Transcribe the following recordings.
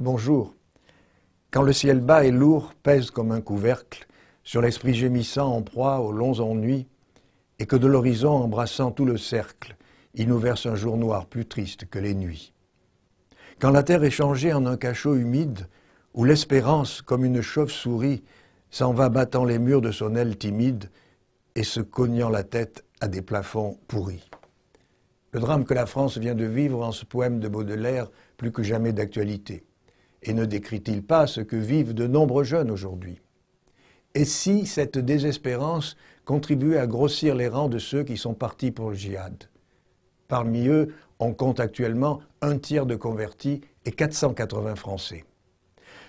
Bonjour. Quand le ciel bas et lourd pèse comme un couvercle sur l'esprit gémissant en proie aux longs ennuis, et que de l'horizon embrassant tout le cercle, il nous verse un jour noir plus triste que les nuits. Quand la terre est changée en un cachot humide, où l'espérance, comme une chauve-souris, s'en va battant les murs de son aile timide et se cognant la tête à des plafonds pourris. Le drame que la France vient de vivre en ce poème de Baudelaire, plus que jamais d'actualité. Et ne décrit-il pas ce que vivent de nombreux jeunes aujourd'hui Et si cette désespérance contribuait à grossir les rangs de ceux qui sont partis pour le djihad Parmi eux, on compte actuellement un tiers de convertis et 480 Français.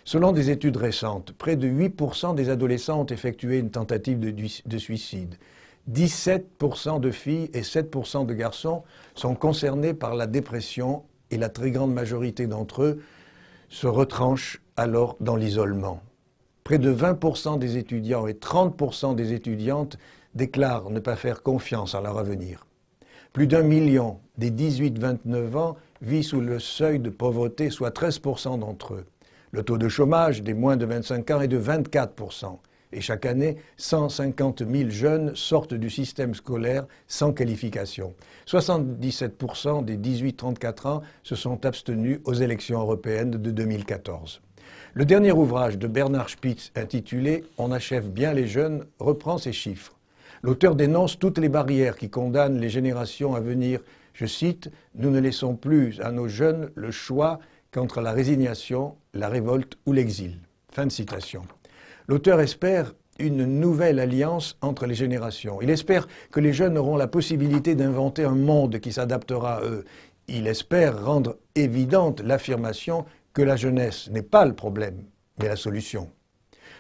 Selon des études récentes, près de 8% des adolescents ont effectué une tentative de, de suicide. 17% de filles et 7% de garçons sont concernés par la dépression et la très grande majorité d'entre eux se retranchent alors dans l'isolement. Près de 20% des étudiants et 30% des étudiantes déclarent ne pas faire confiance à leur avenir. Plus d'un million des 18-29 ans vit sous le seuil de pauvreté, soit 13% d'entre eux. Le taux de chômage des moins de 25 ans est de 24%. Et chaque année, 150 000 jeunes sortent du système scolaire sans qualification. 77% des 18-34 ans se sont abstenus aux élections européennes de 2014. Le dernier ouvrage de Bernard Spitz intitulé On achève bien les jeunes reprend ces chiffres. L'auteur dénonce toutes les barrières qui condamnent les générations à venir. Je cite, Nous ne laissons plus à nos jeunes le choix qu'entre la résignation, la révolte ou l'exil. Fin de citation. L'auteur espère une nouvelle alliance entre les générations. Il espère que les jeunes auront la possibilité d'inventer un monde qui s'adaptera à eux. Il espère rendre évidente l'affirmation que la jeunesse n'est pas le problème, mais la solution.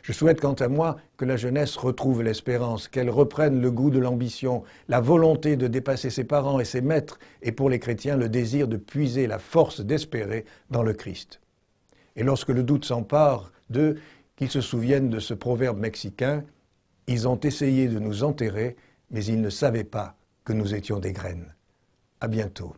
Je souhaite quant à moi que la jeunesse retrouve l'espérance, qu'elle reprenne le goût de l'ambition, la volonté de dépasser ses parents et ses maîtres, et pour les chrétiens le désir de puiser la force d'espérer dans le Christ. Et lorsque le doute s'empare d'eux, ils se souviennent de ce proverbe mexicain Ils ont essayé de nous enterrer, mais ils ne savaient pas que nous étions des graines. À bientôt.